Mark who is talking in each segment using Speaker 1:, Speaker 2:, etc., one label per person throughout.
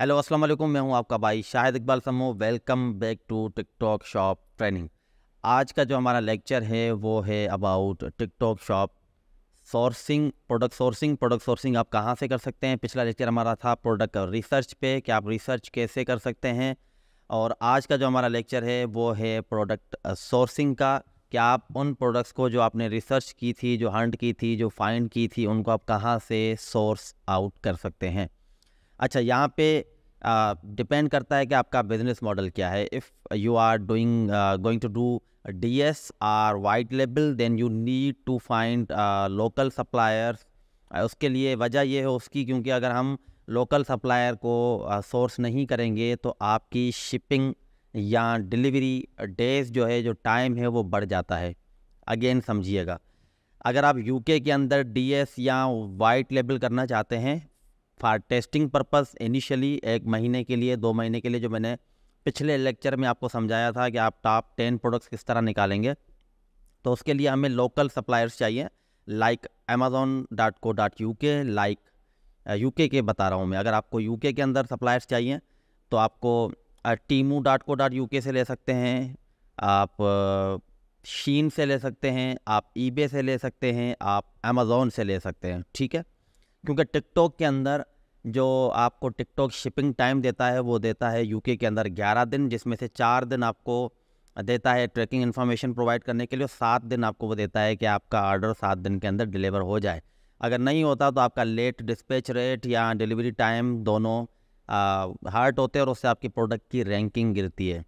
Speaker 1: hello अस्सलाम वालेकुम मैं हूं आपका भाई शाहिद इकबाल समो welcome back to TikTok shop training आज का जो हमारा लेक्चर है वो है about TikTok shop sourcing product sourcing product sourcing आप कहाँ से कर सकते हैं पिछला लेक्चर हमारा था प्रोडक्ट रिसर्च पे कि आप रिसर्च कैसे कर सकते हैं और आज का जो हमारा लेक्चर है वो है प्रोडक्ट सोर्सिंग का कि आप उन प्रोडक्ट्स को जो आपने रिसर्च की थी जो हंट की थी जो फाइंड की थी उनको आप कहाँ से सोर्स आउट कर सकते हैं अच्छा यहाँ पे डिपेंड करता है कि आपका बिजनेस मॉडल क्या है if you are doing going to do D S R white label then you need to find local suppliers उसके लिए वजह यह है उसकी क्योंकि अगर हम लोकल सप्लायर को सोर्स uh, नहीं करेंगे तो आपकी शिपिंग या डिलीवरी डेज जो है जो टाइम है वो बढ़ जाता है अगेन समझिएगा अगर आप यूके के अंदर डीएस या वाइट लेबल करना चाहते हैं फॉर टेस्टिंग पर्पस इनिशियली एक महीने के लिए दो महीने के लिए जो मैंने पिछले लेक्चर में आपको समझाया था कि आप टॉप टेन प्रोडक्ट्स किस तरह निकालेंगे तो उसके लिए हमें लोकल सप्लायर्स चाहिए like Amazon dot co dot U K like U K के बता रहा हूँ मैं अगर आपको यू के के अंदर सप्लायर्स चाहिए तो आपको Temu dot co dot U K से ले सकते हैं आप शीन से ले सकते हैं आप ई से ले सकते हैं आप अमेज़ोन से ले सकते हैं ठीक है क्योंकि टिकटॉक के अंदर जो आपको टिकटॉक शिपिंग टाइम देता है वो देता है यूके के अंदर 11 दिन जिसमें से चार दिन आपको देता है ट्रैकिंग इन्फॉर्मेशन प्रोवाइड करने के लिए सात दिन आपको वो देता है कि आपका आर्डर सात दिन के अंदर डिलीवर हो जाए अगर नहीं होता तो आपका लेट डिस्पैच रेट या डिलीवरी टाइम दोनों हार्ट होते हैं और उससे आपकी प्रोडक्ट की रैंकिंग गिरती है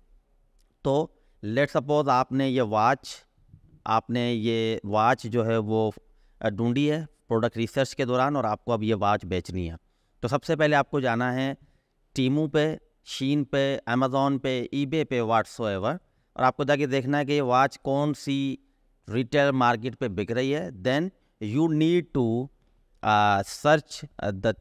Speaker 1: तो लेट सपोज़ आपने ये वॉच आपने ये वॉच जो है वो ढूंढी है प्रोडक्ट रिसर्च के दौरान और आपको अब ये वॉच बेचनी है तो सबसे पहले आपको जाना है टीमू पे शीन पे अमेज़ोन पे ईबे पे वाट्स एवर और आपको जाके देखना है कि ये वॉच कौन सी रिटेल मार्केट पे बिक रही है then you need to search the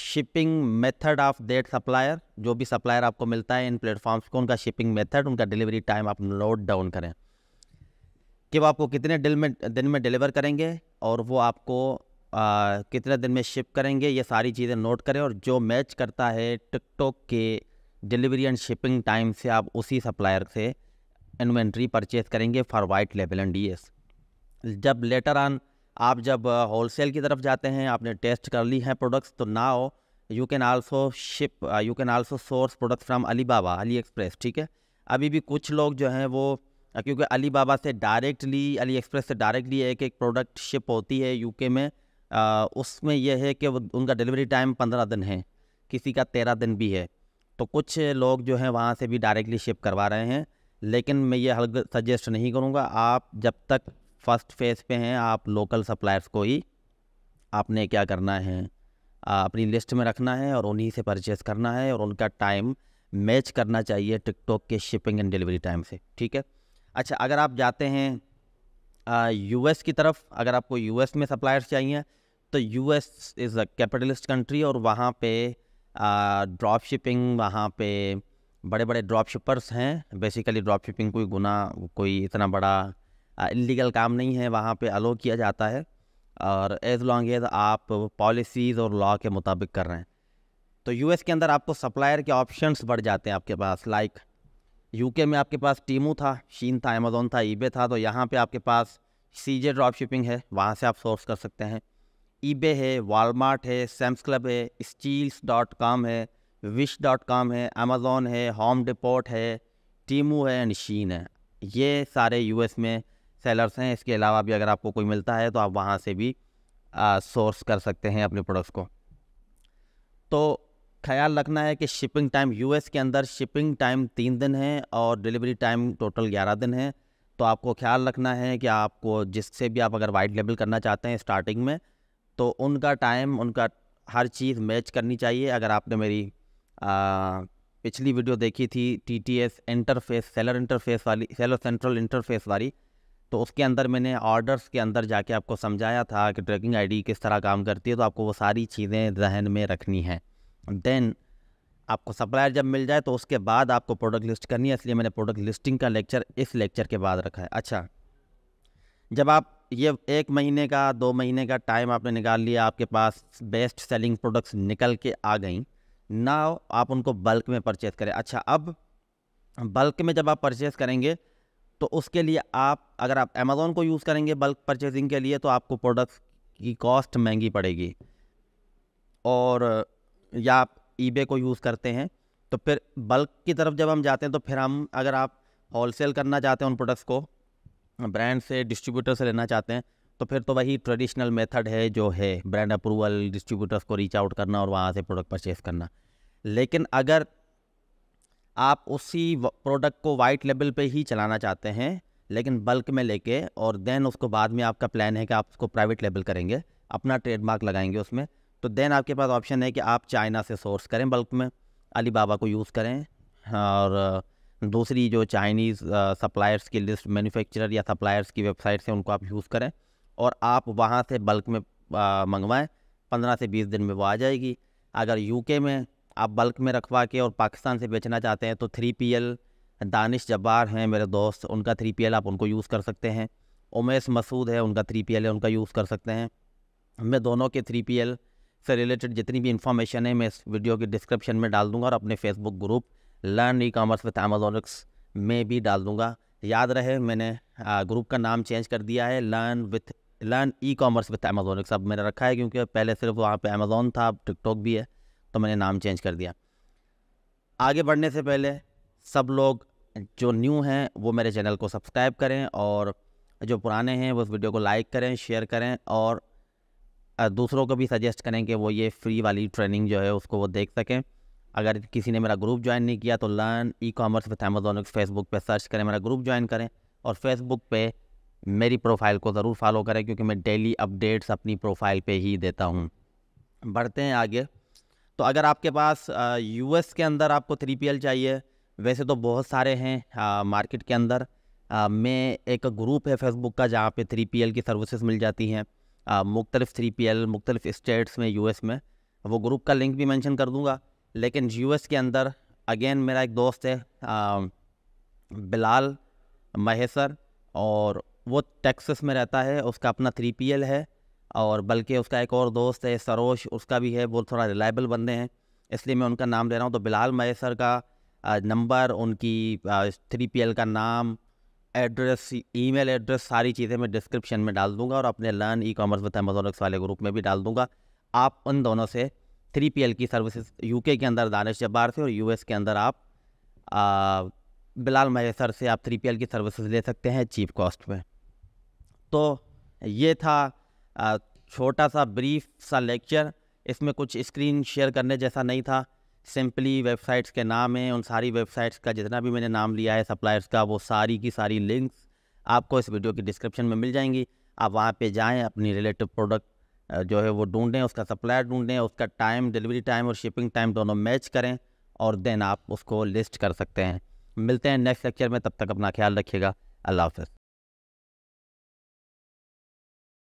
Speaker 1: shipping method of that supplier जो भी सप्लायर आपको मिलता है इन प्लेटफॉर्म्स को उनका शिपिंग मेथड उनका डिलीवरी टाइम आप नोट डाउन करें कि वो आपको कितने दिन में दिन में डिलीवर करेंगे और वो आपको आ, कितने दिन में शिप करेंगे ये सारी चीज़ें नोट करें और जो मैच करता है टिकटॉक के डिलीवरी एंड शिपिंग टाइम से आप उसी सप्लायर से इन्वेंट्री परचेज करेंगे फॉर वाइट लेवल एंड डी जब लेटर ऑन आप जब होलसेल की तरफ जाते हैं आपने टेस्ट कर ली हैं प्रोडक्ट्स तो ना हो you can also ship you can also source products from Baba AliExpress ठीक है अभी भी कुछ लोग जो हैं वो क्योंकि अली बाबा से डायरेक्टली अली एक्सप्रेस से डायरेक्टली एक एक प्रोडक्ट शिप होती है यूके में आ, उसमें यह है कि उनका डिलीवरी टाइम पंद्रह दिन है किसी का तेरह दिन भी है तो कुछ लोग जो हैं वहाँ से भी डायरेक्टली शिप करवा रहे हैं लेकिन मैं ये हल सजेस्ट नहीं करूँगा आप जब तक फर्स्ट फेज़ पे हैं आप लोकल सप्लायर्स को ही आपने क्या करना है अपनी लिस्ट में रखना है और उन्हीं से परचेस करना है और उनका टाइम मैच करना चाहिए टिकटॉक के शिपिंग एंड डिलीवरी टाइम से ठीक है अच्छा अगर आप जाते हैं यूएस की तरफ अगर आपको यूएस में सप्लायर्स चाहिए तो US is a capitalist country और वहाँ पे ड्रॉप शिपिंग वहाँ पे बड़े बड़े ड्रॉप शिपर्स हैं बेसिकली ड्रॉप शिपिंग कोई गुना कोई इतना बड़ा इलीगल काम नहीं है वहाँ पे अलो किया जाता है और एज़ लॉन्ग एज आप पॉलिसीज़ और लॉ के मुताबिक कर रहे हैं तो यूएस के अंदर आपको सप्लायर के ऑप्शंस बढ़ जाते हैं आपके पास लाइक like, यूके में आपके पास टीमू था शीन था अमेज़ोन था ईबे था तो यहाँ पे आपके पास सी जे ड्रॉप शिपिंग है वहाँ से आप सोर्स कर सकते हैं ईबे है वालमार्ट है सैम्स क्लब है स्टील्स डॉट कॉम है विश डॉट कॉम है अमेज़ोन है होम डिपोट है टीमू है एंड शीन है ये सारे यूएस में सेलर्स हैं इसके अलावा भी अगर आपको कोई मिलता है तो आप वहाँ से भी सोर्स कर सकते हैं अपने प्रोडक्ट्स को तो ख्याल रखना है कि शिपिंग टाइम यूएस के अंदर शिपिंग टाइम तीन दिन है और डिलीवरी टाइम टोटल ग्यारह दिन है तो आपको ख्याल रखना है कि आपको जिससे भी आप अगर वाइट लेबल करना चाहते हैं स्टार्टिंग में तो उनका टाइम उनका हर चीज़ मैच करनी चाहिए अगर आपने मेरी आ, पिछली वीडियो देखी थी T T S interface seller interface वाली सेलर सेंट्रल इंटरफेस वाली तो उसके अंदर मैंने ऑर्डर्स के अंदर जाके आपको समझाया था कि ट्रैकिंग आईडी किस तरह काम करती है तो आपको वो सारी चीज़ें जहन में रखनी हैं देन आपको सप्लायर जब मिल जाए तो उसके बाद आपको प्रोडक्ट लिस्ट करनी है इसलिए मैंने प्रोडक्ट लिस्टिंग का लेक्चर इस लेक्चर के बाद रखा है अच्छा जब आप ये एक महीने का दो महीने का टाइम आपने निकाल लिया आपके पास बेस्ट सेलिंग प्रोडक्ट्स निकल के आ गई ना आप उनको बल्क में परचेज़ करें अच्छा अब बल्क में जब आप परचेज़ करेंगे तो उसके लिए आप अगर आप अमेज़ोन को यूज़ करेंगे बल्क परचेजिंग के लिए तो आपको प्रोडक्ट्स की कॉस्ट महंगी पड़ेगी और या आप ईबे को यूज़ करते हैं तो फिर बल्क की तरफ जब हम जाते हैं तो फिर हम अगर आप होलसेल करना चाहते हैं उन प्रोडक्ट्स को ब्रांड से डिस्ट्रीब्यूटर से लेना चाहते हैं तो फिर तो वही ट्रेडिशनल मेथड है जो है ब्रांड अप्रूवल डिस्ट्रीब्यूटर्स को रीच आउट करना और वहाँ से प्रोडक्ट परचेस करना लेकिन अगर आप उसी प्रोडक्ट को वाइट लेवल पे ही चलाना चाहते हैं लेकिन बल्क में लेके और देन उसको बाद में आपका प्लान है कि आप उसको प्राइवेट लेवल करेंगे अपना ट्रेडमार्क लगाएंगे उसमें तो देन आपके पास ऑप्शन है कि आप चाइना से सोर्स करें बल्क में अलीबाबा को यूज़ करें और दूसरी जो चाइनीज़ सप्लायर्स की लिस्ट मैन्युफैक्चरर या सप्लायर्स की वेबसाइट से उनको आप यूज़ करें और आप वहाँ से बल्क में मंगवाएं पंद्रह से बीस दिन में वो आ जाएगी अगर यूके में आप बल्क में रखवा के और पाकिस्तान से बेचना चाहते हैं तो three P L Danish Jabbar हैं मेरे दोस्त उनका थ्री पी एल आप उनको यूज़ कर सकते हैं उमेश मसूद है उनका थ्री पी एल है उनका यूज़ कर सकते हैं मैं दोनों के थ्री पी एल से रिलेटेड जितनी भी इन्फॉर्मेशन है मैं इस वीडियो के डिस्क्रिप्शन में डाल दूंगा और अपने Facebook group learn e commerce with Amazonics में भी डाल दूंगा याद रहे मैंने ग्रुप का नाम चेंज कर दिया है learn with learn e commerce with Amazonics अब मैंने रखा है क्योंकि पहले सिर्फ वहाँ पर अमेज़ोन था अब टिकटॉक भी है तो मैंने नाम चेंज कर दिया आगे बढ़ने से पहले सब लोग जो न्यू हैं वो मेरे चैनल को सब्सक्राइब करें और जो पुराने हैं वो उस वीडियो को लाइक करें शेयर करें और दूसरों को भी सजेस्ट करें कि वो ये फ्री वाली ट्रेनिंग जो है उसको वो देख सकें अगर किसी ने मेरा ग्रुप ज्वाइन नहीं किया तो learn e commerce with Amazon Facebook पे सर्च करें मेरा ग्रुप ज्वाइन करें और फेसबुक पे मेरी प्रोफाइल को ज़रूर फॉलो करें क्योंकि मैं डेली अपडेट्स अपनी प्रोफाइल पे ही देता हूँ बढ़ते हैं आगे तो अगर आपके पास एस के अंदर आपको थ्री पी चाहिए वैसे तो बहुत सारे हैं आ, मार्केट के अंदर आ, मैं एक ग्रुप है फेसबुक का जहाँ पे थ्री पी की सर्विसेज मिल जाती हैं मुख्तलिफ़ थ्री पी एल मुख्तलिफ़ इस्टेट्स में यू एस में वो ग्रुप का लिंक भी मैंशन कर दूँगा लेकिन यू एस के अंदर अगेन मेरा एक दोस्त है आ, बिलाल महेसर और वो टेक्सस में रहता है उसका अपना थ्री पी एल है और बल्कि उसका एक और दोस्त है सरोश उसका भी है वो थोड़ा रिलायबल बंदे हैं इसलिए मैं उनका नाम ले रहा हूँ तो बिलाल महेसर का नंबर उनकी थ्री पी एल का नाम एड्रेस ईमेल एड्रेस सारी चीज़ें मैं डिस्क्रिप्शन में डाल दूंगा और अपने learn e commerce with Amazonics वाले ग्रुप में भी डाल दूंगा आप उन दोनों से थ्री पी की सर्विसेज यूके के अंदर दानिश जब्बार से और यूएस के अंदर आप आ, बिलाल महेसर से आप थ्री पी की सर्विसेज ले सकते हैं चीप कॉस्ट में तो ये था छोटा सा ब्रीफ सा लेक्चर इसमें कुछ स्क्रीन शेयर करने जैसा नहीं था सिंपली वेबसाइट्स के नाम हैं उन सारी वेबसाइट्स का जितना भी मैंने नाम लिया है सप्लायर्स का वो सारी की सारी लिंक्स आपको इस वीडियो की डिस्क्रिप्शन में मिल जाएंगी आप वहाँ पे जाएं अपनी रिलेटिव प्रोडक्ट जो है वो ढूंढें उसका सप्लायर ढूंढें उसका टाइम डिलीवरी टाइम और शिपिंग टाइम दोनों मैच करें और देन आप उसको लिस्ट कर सकते हैं मिलते हैं नेक्स्ट लेक्चर में तब तक अपना ख्याल रखिएगा अल्लाह हाफ